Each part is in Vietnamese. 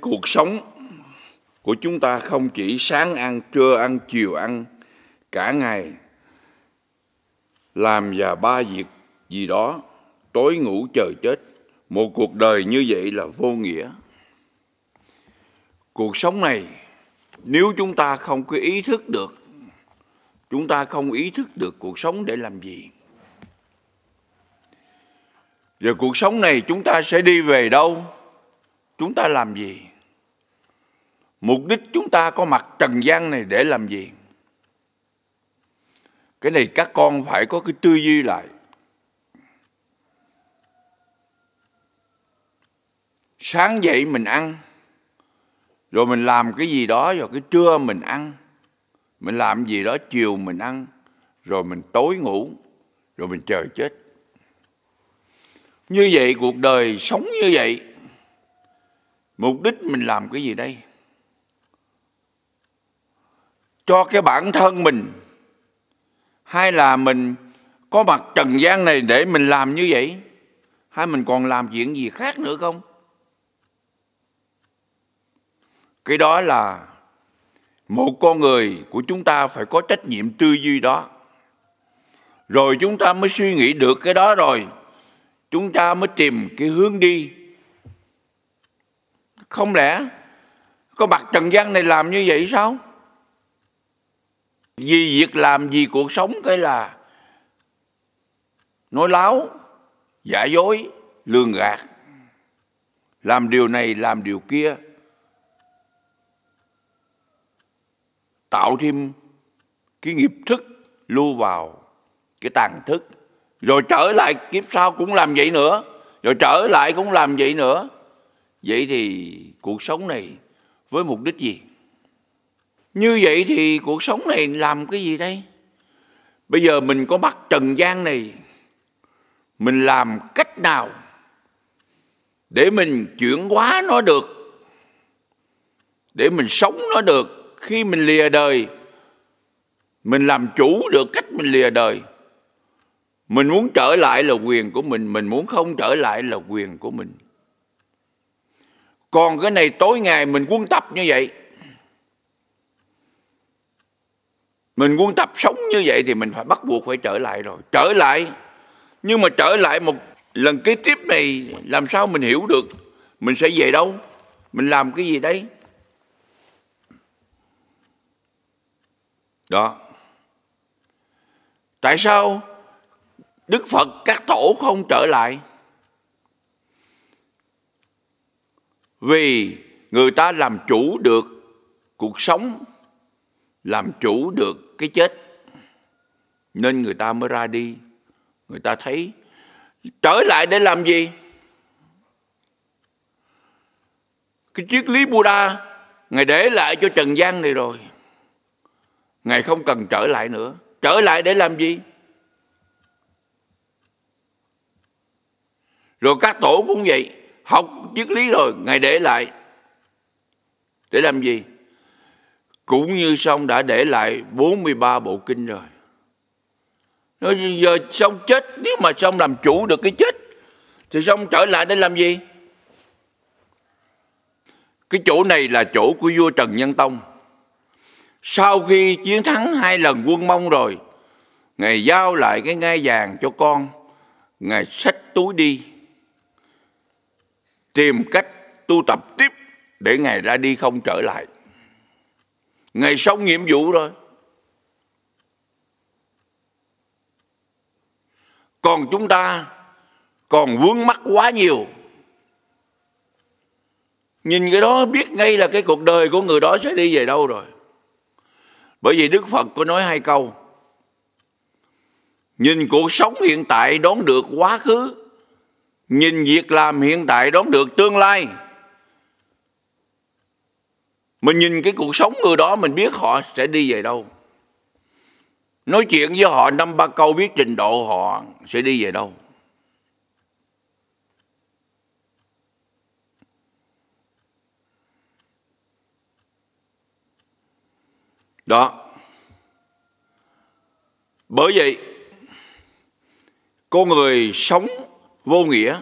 cuộc sống của chúng ta không chỉ sáng ăn, trưa ăn, chiều ăn, cả ngày làm và ba việc gì đó, tối ngủ chờ chết. Một cuộc đời như vậy là vô nghĩa. Cuộc sống này, nếu chúng ta không có ý thức được, chúng ta không ý thức được cuộc sống để làm gì. Rồi cuộc sống này chúng ta sẽ đi về đâu? Chúng ta làm gì? Mục đích chúng ta có mặt trần gian này để làm gì? Cái này các con phải có cái tư duy lại. Sáng dậy mình ăn, rồi mình làm cái gì đó, rồi cái trưa mình ăn, mình làm gì đó chiều mình ăn, rồi mình tối ngủ, rồi mình chờ chết. Như vậy cuộc đời sống như vậy. Mục đích mình làm cái gì đây? cho cái bản thân mình hay là mình có mặt trần gian này để mình làm như vậy hay mình còn làm chuyện gì khác nữa không cái đó là một con người của chúng ta phải có trách nhiệm tư duy đó rồi chúng ta mới suy nghĩ được cái đó rồi chúng ta mới tìm cái hướng đi không lẽ có mặt trần gian này làm như vậy sao vì việc làm gì cuộc sống cái là nói láo giả dối lường gạt làm điều này làm điều kia tạo thêm cái nghiệp thức lưu vào cái tàn thức rồi trở lại kiếp sau cũng làm vậy nữa rồi trở lại cũng làm vậy nữa vậy thì cuộc sống này với mục đích gì như vậy thì cuộc sống này làm cái gì đây bây giờ mình có bắt trần gian này mình làm cách nào để mình chuyển hóa nó được để mình sống nó được khi mình lìa đời mình làm chủ được cách mình lìa đời mình muốn trở lại là quyền của mình mình muốn không trở lại là quyền của mình còn cái này tối ngày mình quân tập như vậy mình muốn tập sống như vậy thì mình phải bắt buộc phải trở lại rồi trở lại nhưng mà trở lại một lần kế tiếp này làm sao mình hiểu được mình sẽ về đâu mình làm cái gì đấy đó tại sao đức phật các tổ không trở lại vì người ta làm chủ được cuộc sống làm chủ được cái chết nên người ta mới ra đi người ta thấy trở lại để làm gì cái triết lý buddha ngài để lại cho trần gian này rồi ngài không cần trở lại nữa trở lại để làm gì rồi các tổ cũng vậy học triết lý rồi ngài để lại để làm gì cũng như sông đã để lại 43 bộ kinh rồi nói giờ sông chết nếu mà sông làm chủ được cái chết thì sông trở lại để làm gì cái chỗ này là chỗ của vua Trần Nhân Tông sau khi chiến thắng hai lần quân Mông rồi ngài giao lại cái ngai vàng cho con ngài xách túi đi tìm cách tu tập tiếp để ngài ra đi không trở lại ngày xong nhiệm vụ rồi còn chúng ta còn vướng mắc quá nhiều nhìn cái đó biết ngay là cái cuộc đời của người đó sẽ đi về đâu rồi bởi vì đức phật có nói hai câu nhìn cuộc sống hiện tại đón được quá khứ nhìn việc làm hiện tại đón được tương lai mình nhìn cái cuộc sống người đó mình biết họ sẽ đi về đâu nói chuyện với họ năm ba câu biết trình độ họ sẽ đi về đâu đó bởi vậy con người sống vô nghĩa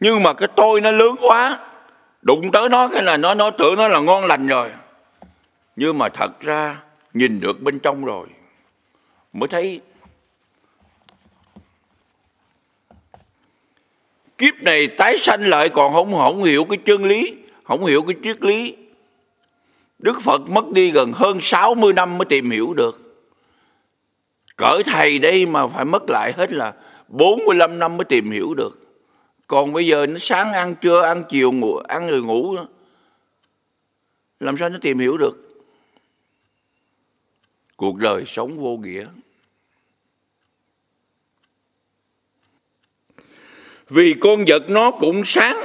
nhưng mà cái tôi nó lớn quá đụng tới nó cái là nó nó tưởng nó là ngon lành rồi nhưng mà thật ra nhìn được bên trong rồi mới thấy kiếp này tái sanh lại còn không không hiểu cái chân lý không hiểu cái triết lý Đức Phật mất đi gần hơn 60 năm mới tìm hiểu được cỡ thầy đây mà phải mất lại hết là 45 năm mới tìm hiểu được còn bây giờ nó sáng ăn trưa ăn chiều ngủ ăn rồi ngủ nữa. làm sao nó tìm hiểu được cuộc đời sống vô nghĩa vì con vật nó cũng sáng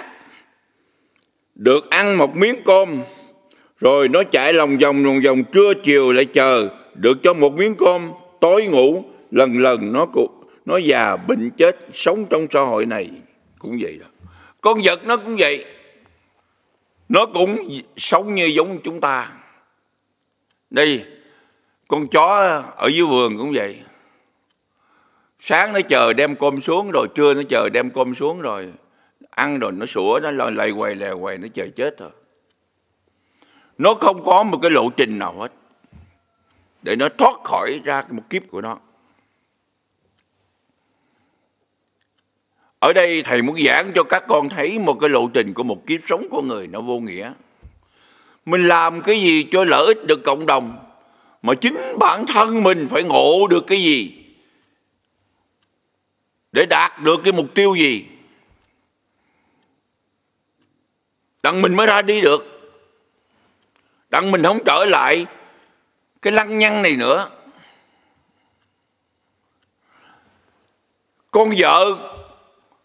được ăn một miếng cơm rồi nó chạy lòng vòng lòng vòng trưa chiều lại chờ được cho một miếng cơm tối ngủ lần lần nó cũng nó già bệnh chết sống trong xã hội này cũng vậy đó con vật nó cũng vậy nó cũng sống như giống chúng ta đây con chó ở dưới vườn cũng vậy sáng nó chờ đem cơm xuống rồi trưa nó chờ đem cơm xuống rồi ăn rồi nó sủa nó lầy quầy lè quầy nó chờ chết thôi. nó không có một cái lộ trình nào hết để nó thoát khỏi ra một kiếp của nó Ở đây thầy muốn giảng cho các con thấy một cái lộ trình của một kiếp sống của người nó vô nghĩa. Mình làm cái gì cho lợi ích được cộng đồng mà chính bản thân mình phải ngộ được cái gì để đạt được cái mục tiêu gì đặng mình mới ra đi được đặng mình không trở lại cái lăng nhăng này nữa con vợ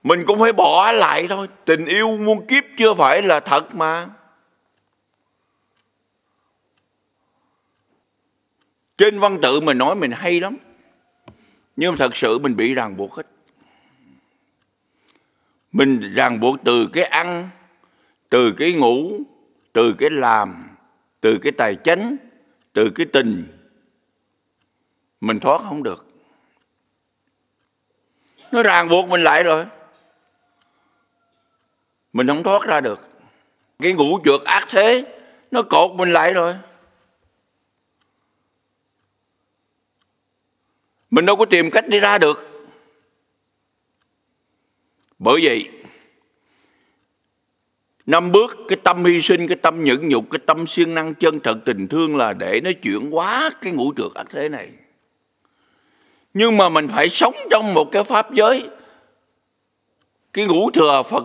mình cũng phải bỏ lại thôi tình yêu muôn kiếp chưa phải là thật mà trên văn tự mình nói mình hay lắm nhưng mà thật sự mình bị ràng buộc hết mình ràng buộc từ cái ăn từ cái ngủ từ cái làm từ cái tài chánh từ cái tình mình thoát không được nó ràng buộc mình lại rồi mình không thoát ra được cái ngũ trượt ác thế nó cột mình lại rồi mình đâu có tìm cách đi ra được bởi vậy năm bước cái tâm hy sinh cái tâm nhẫn nhục cái tâm siêng năng chân thật tình thương là để nó chuyển hóa cái ngũ trượt ác thế này nhưng mà mình phải sống trong một cái pháp giới cái ngũ thừa phật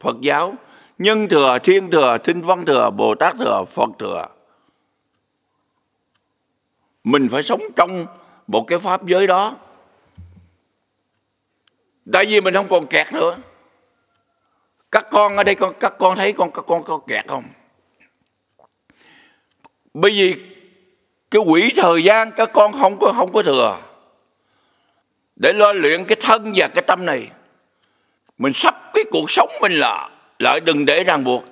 Phật giáo, nhân thừa, thiên thừa, thinh văn thừa, Bồ Tát thừa, Phật thừa. Mình phải sống trong một cái pháp giới đó. Tại vì mình không còn kẹt nữa. Các con ở đây con các con thấy con các con có kẹt không? Bởi vì cái quỹ thời gian các con không có không có thừa để lo luyện cái thân và cái tâm này mình sắp cái cuộc sống mình là lại đừng để ràng buộc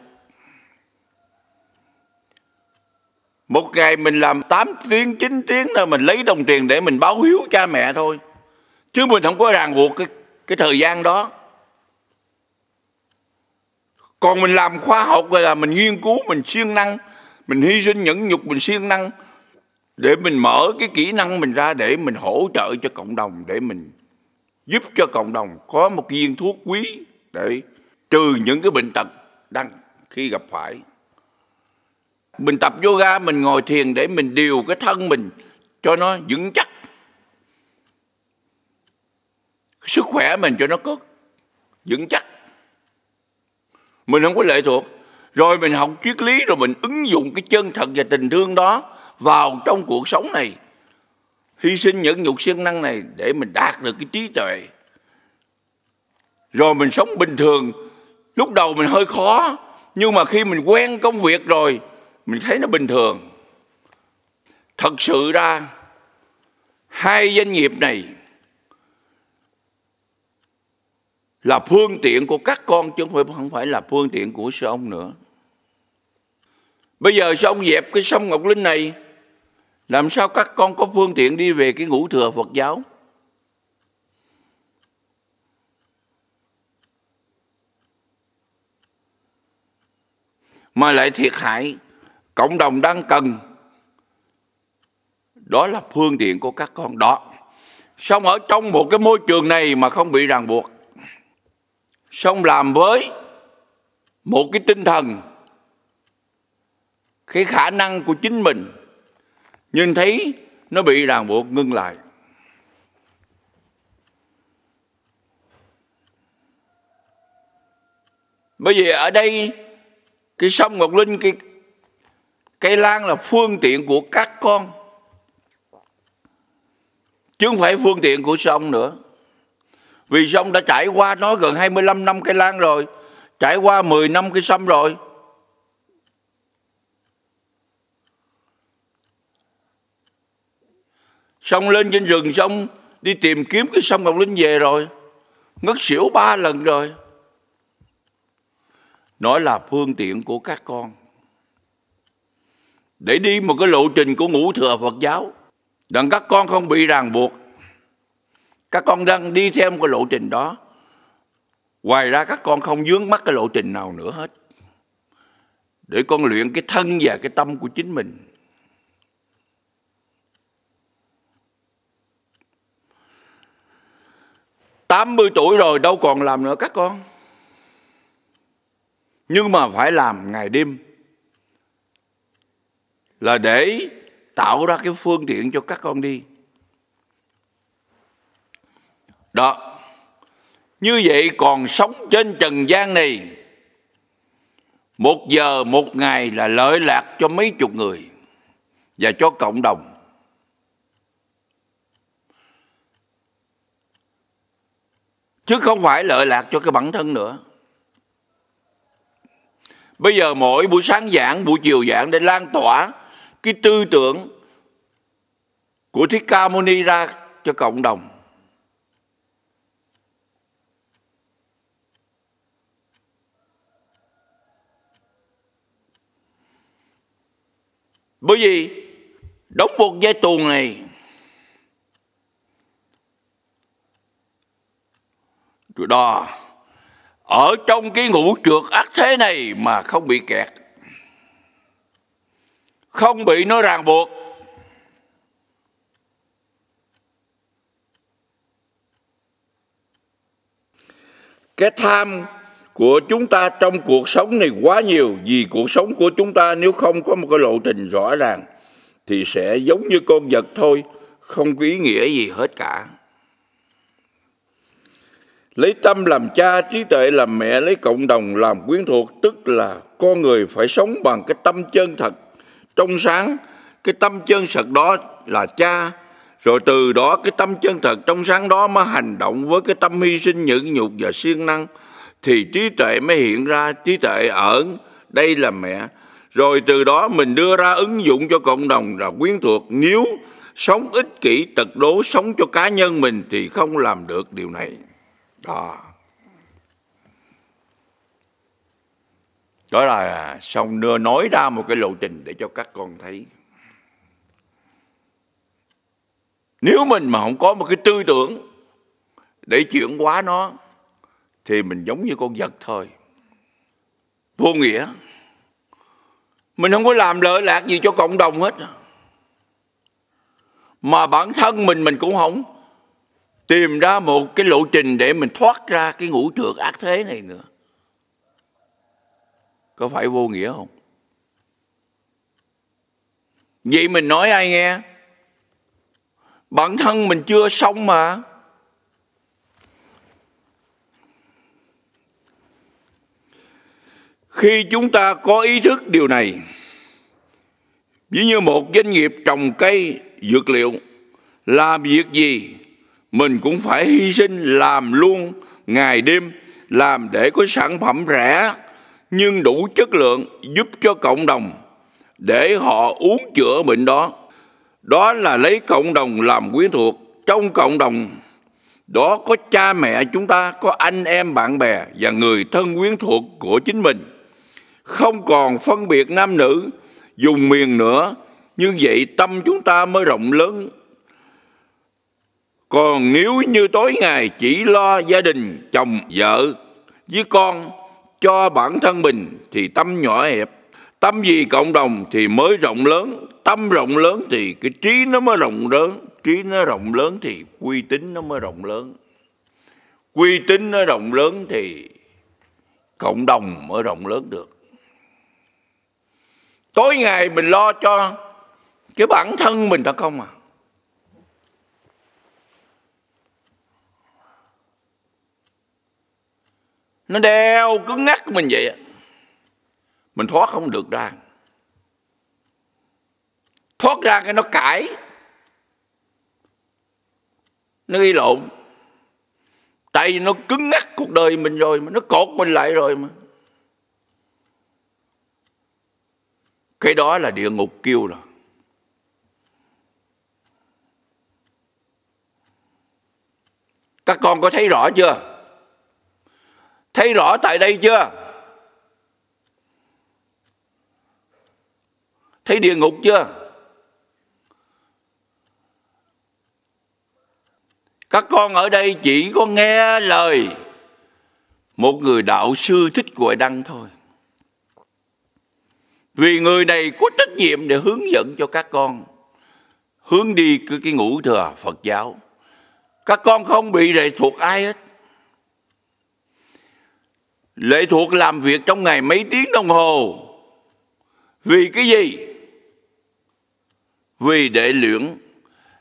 một ngày mình làm 8 tiếng 9 tiếng là mình lấy đồng tiền để mình báo hiếu cha mẹ thôi chứ mình không có ràng buộc cái, cái thời gian đó còn mình làm khoa học là mình nghiên cứu mình siêng năng mình hy sinh nhẫn nhục mình siêng năng để mình mở cái kỹ năng mình ra để mình hỗ trợ cho cộng đồng để mình giúp cho cộng đồng có một viên thuốc quý để trừ những cái bệnh tật đang khi gặp phải. Mình tập yoga, mình ngồi thiền để mình điều cái thân mình cho nó vững chắc. Sức khỏe mình cho nó có vững chắc. Mình không có lệ thuộc. Rồi mình học triết lý rồi mình ứng dụng cái chân thật và tình thương đó vào trong cuộc sống này hy sinh nhẫn nhục siêng năng này để mình đạt được cái trí tuệ rồi mình sống bình thường lúc đầu mình hơi khó nhưng mà khi mình quen công việc rồi mình thấy nó bình thường thật sự ra hai doanh nghiệp này là phương tiện của các con chứ không phải, không phải là phương tiện của sư ông nữa bây giờ sư ông dẹp cái sông ngọc linh này làm sao các con có phương tiện đi về cái ngũ thừa Phật giáo? Mà lại thiệt hại cộng đồng đang cần. Đó là phương tiện của các con đó. Xong ở trong một cái môi trường này mà không bị ràng buộc. Xong làm với một cái tinh thần cái khả năng của chính mình nhưng thấy nó bị ràng buộc ngưng lại bởi vì ở đây cái sông ngọc linh cái cây lan là phương tiện của các con chứ không phải phương tiện của sông nữa vì sông đã trải qua nó gần 25 năm cây lan rồi trải qua 10 năm cây sông rồi xong lên trên rừng xong đi tìm kiếm cái sông Ngọc Linh về rồi ngất xỉu ba lần rồi nói là phương tiện của các con để đi một cái lộ trình của ngũ thừa Phật giáo rằng các con không bị ràng buộc các con đang đi theo một cái lộ trình đó ngoài ra các con không dướng mắt cái lộ trình nào nữa hết để con luyện cái thân và cái tâm của chính mình 80 tuổi rồi đâu còn làm nữa các con nhưng mà phải làm ngày đêm là để tạo ra cái phương tiện cho các con đi đó như vậy còn sống trên trần gian này một giờ một ngày là lợi lạc cho mấy chục người và cho cộng đồng chứ không phải lợi lạc cho cái bản thân nữa bây giờ mỗi buổi sáng giảng buổi chiều giảng để lan tỏa cái tư tưởng của Thích Ca Mâu Ni ra cho cộng đồng bởi vì đóng một giai tuồng này đó ở trong cái ngũ trượt ác thế này mà không bị kẹt không bị nó ràng buộc cái tham của chúng ta trong cuộc sống này quá nhiều vì cuộc sống của chúng ta nếu không có một cái lộ trình rõ ràng thì sẽ giống như con vật thôi không có ý nghĩa gì hết cả lấy tâm làm cha trí tuệ làm mẹ lấy cộng đồng làm quyến thuộc tức là con người phải sống bằng cái tâm chân thật trong sáng cái tâm chân thật đó là cha rồi từ đó cái tâm chân thật trong sáng đó mới hành động với cái tâm hy sinh nhẫn nhục và siêng năng thì trí tuệ mới hiện ra trí tuệ ở đây là mẹ rồi từ đó mình đưa ra ứng dụng cho cộng đồng là quyến thuộc nếu sống ích kỷ tật đố sống cho cá nhân mình thì không làm được điều này đó đó là xong đưa nói ra một cái lộ trình để cho các con thấy nếu mình mà không có một cái tư tưởng để chuyển hóa nó thì mình giống như con vật thôi vô nghĩa mình không có làm lợi lạc gì cho cộng đồng hết mà bản thân mình mình cũng không tìm ra một cái lộ trình để mình thoát ra cái ngũ trượt ác thế này nữa có phải vô nghĩa không vậy mình nói ai nghe bản thân mình chưa xong mà khi chúng ta có ý thức điều này ví như một doanh nghiệp trồng cây dược liệu làm việc gì mình cũng phải hy sinh làm luôn ngày đêm làm để có sản phẩm rẻ nhưng đủ chất lượng giúp cho cộng đồng để họ uống chữa bệnh đó đó là lấy cộng đồng làm quyến thuộc trong cộng đồng đó có cha mẹ chúng ta có anh em bạn bè và người thân quyến thuộc của chính mình không còn phân biệt nam nữ dùng miền nữa như vậy tâm chúng ta mới rộng lớn còn nếu như tối ngày chỉ lo gia đình, chồng, vợ với con cho bản thân mình thì tâm nhỏ hẹp. Tâm vì cộng đồng thì mới rộng lớn, tâm rộng lớn thì cái trí nó mới rộng lớn, trí nó rộng lớn thì quy tín nó mới rộng lớn. quy tín nó rộng lớn thì cộng đồng mới rộng lớn được. Tối ngày mình lo cho cái bản thân mình đã không à nó đeo cứng ngắc mình vậy mình thoát không được ra thoát ra cái nó cãi nó ghi lộn tại vì nó cứng ngắc cuộc đời mình rồi mà nó cột mình lại rồi mà cái đó là địa ngục kêu rồi các con có thấy rõ chưa Thấy rõ tại đây chưa? Thấy địa ngục chưa? Các con ở đây chỉ có nghe lời một người đạo sư thích gọi đăng thôi. Vì người này có trách nhiệm để hướng dẫn cho các con hướng đi cái ngũ thừa Phật giáo. Các con không bị lệ thuộc ai hết lệ thuộc làm việc trong ngày mấy tiếng đồng hồ vì cái gì vì để luyện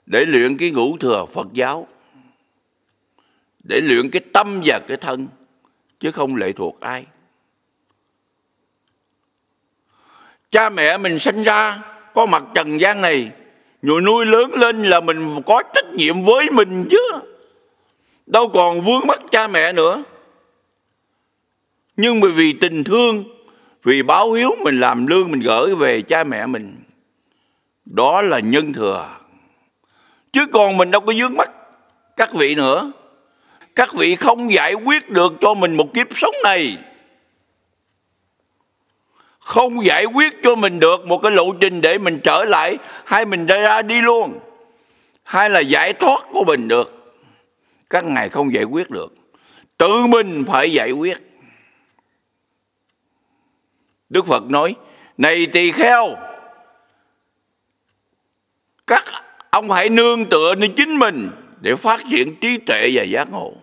để luyện cái ngũ thừa phật giáo để luyện cái tâm và cái thân chứ không lệ thuộc ai cha mẹ mình sinh ra có mặt trần gian này rồi nuôi lớn lên là mình có trách nhiệm với mình chứ đâu còn vướng mắc cha mẹ nữa nhưng mà vì tình thương vì báo hiếu mình làm lương mình gửi về cha mẹ mình đó là nhân thừa chứ còn mình đâu có dướng mắt các vị nữa các vị không giải quyết được cho mình một kiếp sống này không giải quyết cho mình được một cái lộ trình để mình trở lại hay mình ra đi luôn hay là giải thoát của mình được các ngài không giải quyết được tự mình phải giải quyết Đức Phật nói, này tỳ kheo, các ông hãy nương tựa nơi chính mình để phát triển trí tuệ và giác ngộ.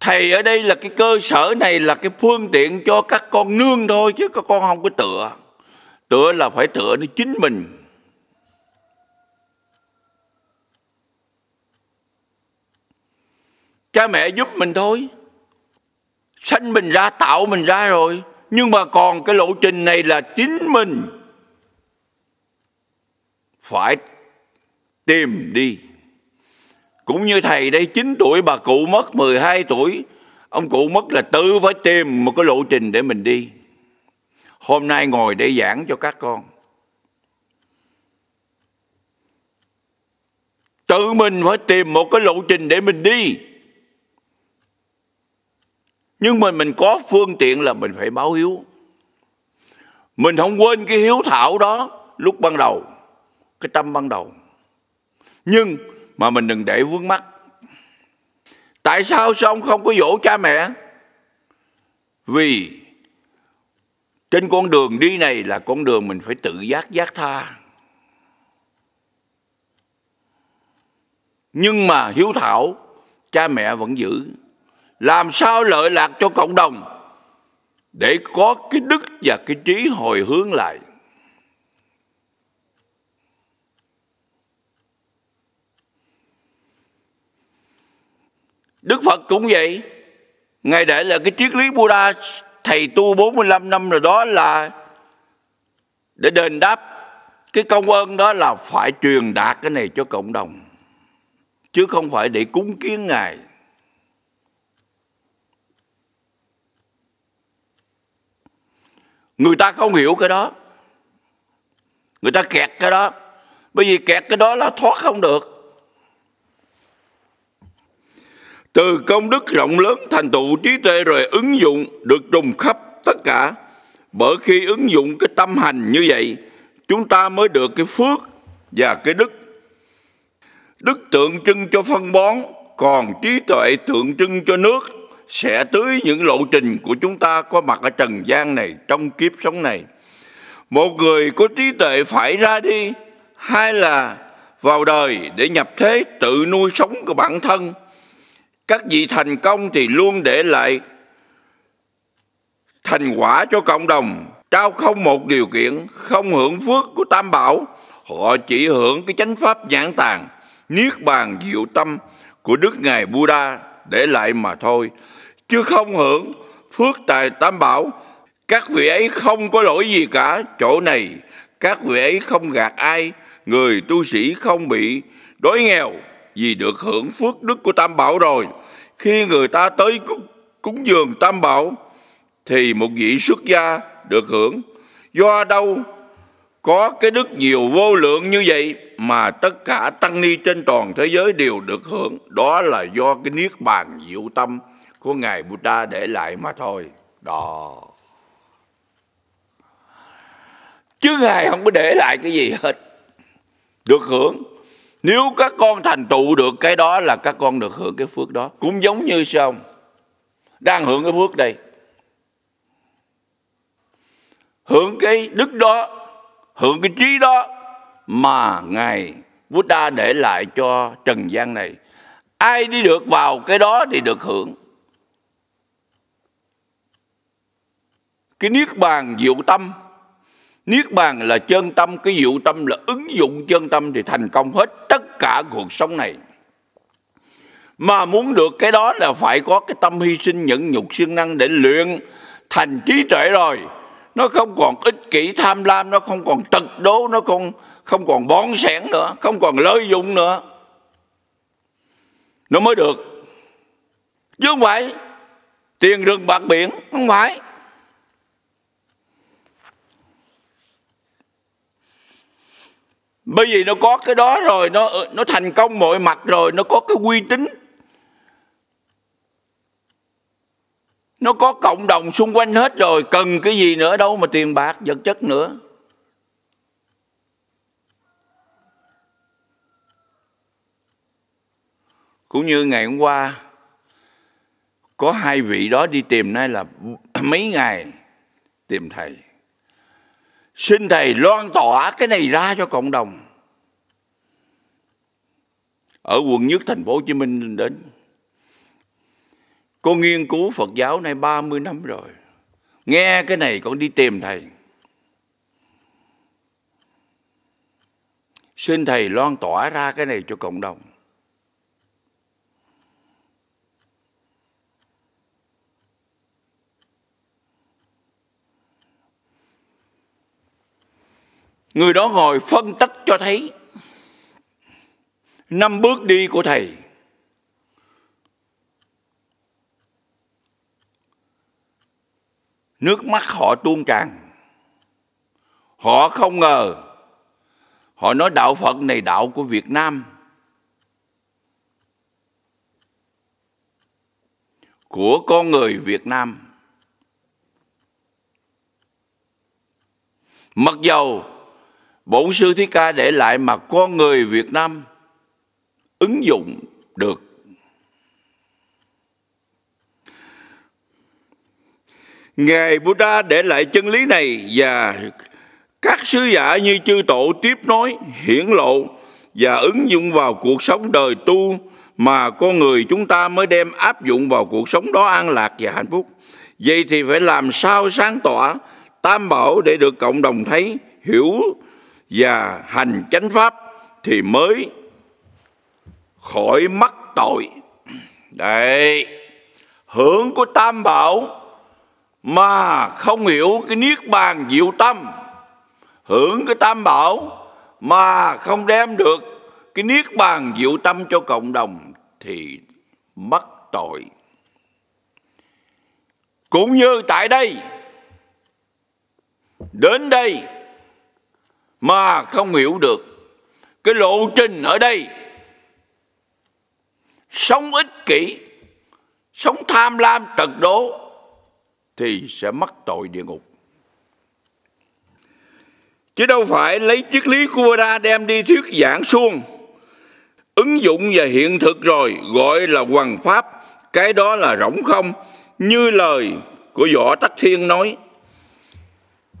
Thầy ở đây là cái cơ sở này là cái phương tiện cho các con nương thôi chứ các con không có tựa. Tựa là phải tựa nơi chính mình. Cha mẹ giúp mình thôi sanh mình ra tạo mình ra rồi nhưng mà còn cái lộ trình này là chính mình phải tìm đi cũng như thầy đây 9 tuổi bà cụ mất 12 tuổi ông cụ mất là tự phải tìm một cái lộ trình để mình đi hôm nay ngồi để giảng cho các con tự mình phải tìm một cái lộ trình để mình đi nhưng mà mình có phương tiện là mình phải báo hiếu mình không quên cái hiếu thảo đó lúc ban đầu cái tâm ban đầu nhưng mà mình đừng để vướng mắt tại sao sao ông không có dỗ cha mẹ vì trên con đường đi này là con đường mình phải tự giác giác tha nhưng mà hiếu thảo cha mẹ vẫn giữ làm sao lợi lạc cho cộng đồng để có cái đức và cái trí hồi hướng lại Đức Phật cũng vậy Ngài để là cái triết lý Buddha Thầy tu 45 năm rồi đó là Để đền đáp Cái công ơn đó là phải truyền đạt cái này cho cộng đồng Chứ không phải để cúng kiến Ngài người ta không hiểu cái đó người ta kẹt cái đó bởi vì kẹt cái đó là thoát không được từ công đức rộng lớn thành tựu trí tuệ rồi ứng dụng được trùng khắp tất cả bởi khi ứng dụng cái tâm hành như vậy chúng ta mới được cái phước và cái đức đức tượng trưng cho phân bón còn trí tuệ tượng trưng cho nước sẽ tưới những lộ trình của chúng ta có mặt ở trần gian này trong kiếp sống này. Một người có trí tuệ phải ra đi, hay là vào đời để nhập thế tự nuôi sống của bản thân. Các vị thành công thì luôn để lại thành quả cho cộng đồng, trao không một điều kiện, không hưởng phước của Tam Bảo, họ chỉ hưởng cái chánh pháp nhãn tàng, niết bàn diệu tâm của Đức Ngài Buddha để lại mà thôi chứ không hưởng phước tài tam bảo các vị ấy không có lỗi gì cả chỗ này các vị ấy không gạt ai người tu sĩ không bị đói nghèo vì được hưởng phước đức của tam bảo rồi khi người ta tới cúng, cúng dường tam bảo thì một vị xuất gia được hưởng do đâu có cái đức nhiều vô lượng như vậy mà tất cả tăng ni trên toàn thế giới đều được hưởng đó là do cái niết bàn diệu tâm của ngài Buddha để lại mà thôi đó chứ ngài không có để lại cái gì hết được hưởng nếu các con thành tựu được cái đó là các con được hưởng cái phước đó cũng giống như sao đang hưởng cái phước đây hưởng cái đức đó hưởng cái trí đó mà ngài Buddha để lại cho trần gian này ai đi được vào cái đó thì được hưởng cái niết bàn diệu tâm niết bàn là chân tâm cái diệu tâm là ứng dụng chân tâm thì thành công hết tất cả cuộc sống này mà muốn được cái đó là phải có cái tâm hy sinh nhẫn nhục siêng năng để luyện thành trí tuệ rồi nó không còn ích kỷ tham lam nó không còn tật đố nó không không còn bón sẻn nữa không còn lợi dụng nữa nó mới được chứ không phải tiền rừng bạc biển không phải bởi vì nó có cái đó rồi nó nó thành công mọi mặt rồi nó có cái uy tín nó có cộng đồng xung quanh hết rồi cần cái gì nữa đâu mà tiền bạc vật chất nữa cũng như ngày hôm qua có hai vị đó đi tìm nay là mấy ngày tìm thầy xin thầy loan tỏa cái này ra cho cộng đồng ở quận nhất thành phố Hồ Chí Minh đến con nghiên cứu Phật giáo này 30 năm rồi nghe cái này con đi tìm thầy xin thầy loan tỏa ra cái này cho cộng đồng Người đó ngồi phân tích cho thấy năm bước đi của thầy. Nước mắt họ tuôn tràn. Họ không ngờ. Họ nói đạo Phật này đạo của Việt Nam. Của con người Việt Nam. Mặc dầu bổn sư Thích Ca để lại mà con người Việt Nam ứng dụng được. Ngài Buddha để lại chân lý này và các sứ giả như chư tổ tiếp nối, hiển lộ và ứng dụng vào cuộc sống đời tu mà con người chúng ta mới đem áp dụng vào cuộc sống đó an lạc và hạnh phúc. Vậy thì phải làm sao sáng tỏa tam bảo để được cộng đồng thấy, hiểu và hành chánh pháp thì mới khỏi mắc tội. Đấy, hưởng của tam bảo mà không hiểu cái niết bàn diệu tâm, hưởng cái tam bảo mà không đem được cái niết bàn diệu tâm cho cộng đồng thì mắc tội. Cũng như tại đây, đến đây mà không hiểu được cái lộ trình ở đây sống ích kỷ sống tham lam tật đố thì sẽ mắc tội địa ngục chứ đâu phải lấy triết lý của Buddha đem đi thuyết giảng suông ứng dụng và hiện thực rồi gọi là hoằng pháp cái đó là rỗng không như lời của võ tắc thiên nói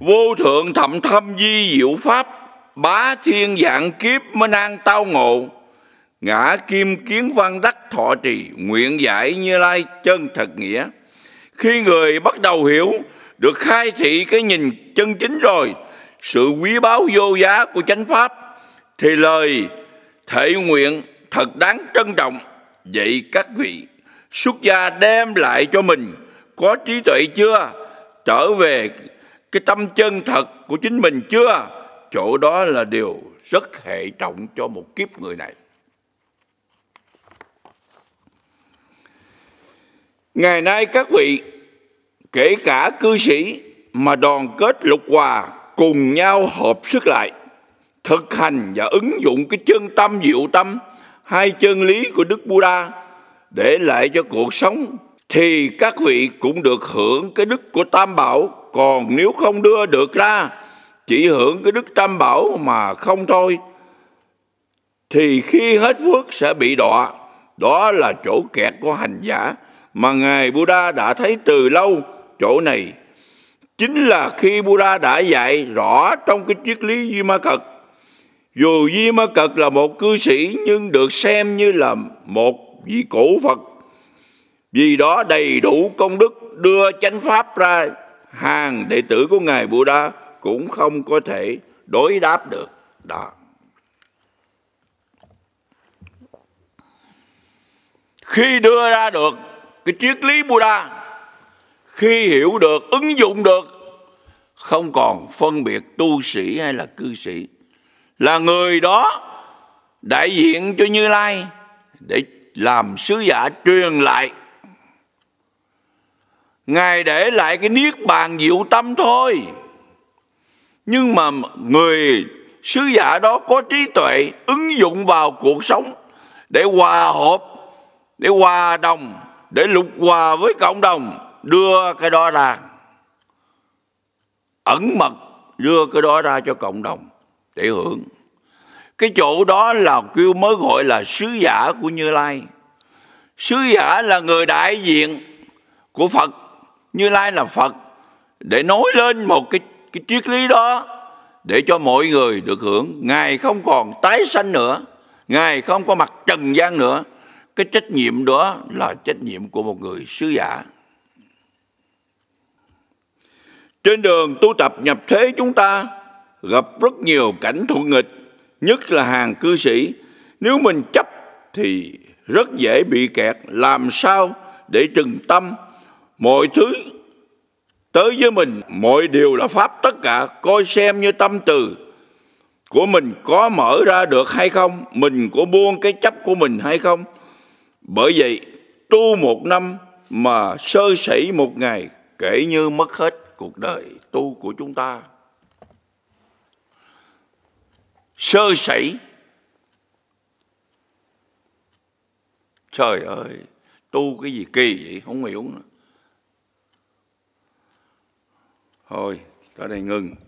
Vô thượng thậm thâm di diệu pháp, bá thiên dạng kiếp minh an tao ngộ. Ngã kim kiến văn đắc thọ trì, nguyện giải như lai chân thật nghĩa. Khi người bắt đầu hiểu, được khai thị cái nhìn chân chính rồi, sự quý báu vô giá của chánh pháp, thì lời thể nguyện thật đáng trân trọng. Vậy các vị, xuất gia đem lại cho mình có trí tuệ chưa? Trở về cái tâm chân thật của chính mình chưa chỗ đó là điều rất hệ trọng cho một kiếp người này ngày nay các vị kể cả cư sĩ mà đoàn kết lục hòa cùng nhau hợp sức lại thực hành và ứng dụng cái chân tâm diệu tâm hai chân lý của đức buddha để lại cho cuộc sống thì các vị cũng được hưởng cái đức của tam bảo còn nếu không đưa được ra chỉ hưởng cái đức tam bảo mà không thôi thì khi hết phước sẽ bị đọa đó là chỗ kẹt của hành giả mà ngài Buddha đã thấy từ lâu chỗ này chính là khi Buddha đã dạy rõ trong cái triết lý Di Ma Cật dù Di Ma Cật là một cư sĩ nhưng được xem như là một vị cổ Phật vì đó đầy đủ công đức đưa chánh pháp ra hàng đệ tử của ngài Buddha cũng không có thể đối đáp được đó khi đưa ra được cái triết lý Buddha khi hiểu được ứng dụng được không còn phân biệt tu sĩ hay là cư sĩ là người đó đại diện cho Như Lai để làm sứ giả truyền lại Ngài để lại cái niết bàn diệu tâm thôi Nhưng mà người sứ giả đó có trí tuệ ứng dụng vào cuộc sống Để hòa hợp, để hòa đồng, để lục hòa với cộng đồng Đưa cái đó ra Ẩn mật đưa cái đó ra cho cộng đồng để hưởng cái chỗ đó là kêu mới gọi là sứ giả của như lai sứ giả là người đại diện của phật như Lai là Phật để nói lên một cái cái triết lý đó để cho mọi người được hưởng ngài không còn tái sanh nữa ngài không có mặt trần gian nữa cái trách nhiệm đó là trách nhiệm của một người sứ giả trên đường tu tập nhập thế chúng ta gặp rất nhiều cảnh thuận nghịch nhất là hàng cư sĩ nếu mình chấp thì rất dễ bị kẹt làm sao để trừng tâm mọi thứ tới với mình mọi điều là pháp tất cả coi xem như tâm từ của mình có mở ra được hay không mình có buông cái chấp của mình hay không bởi vậy tu một năm mà sơ sẩy một ngày kể như mất hết cuộc đời tu của chúng ta sơ sẩy trời ơi tu cái gì kỳ vậy không hiểu nữa Thôi, tới đây ngừng.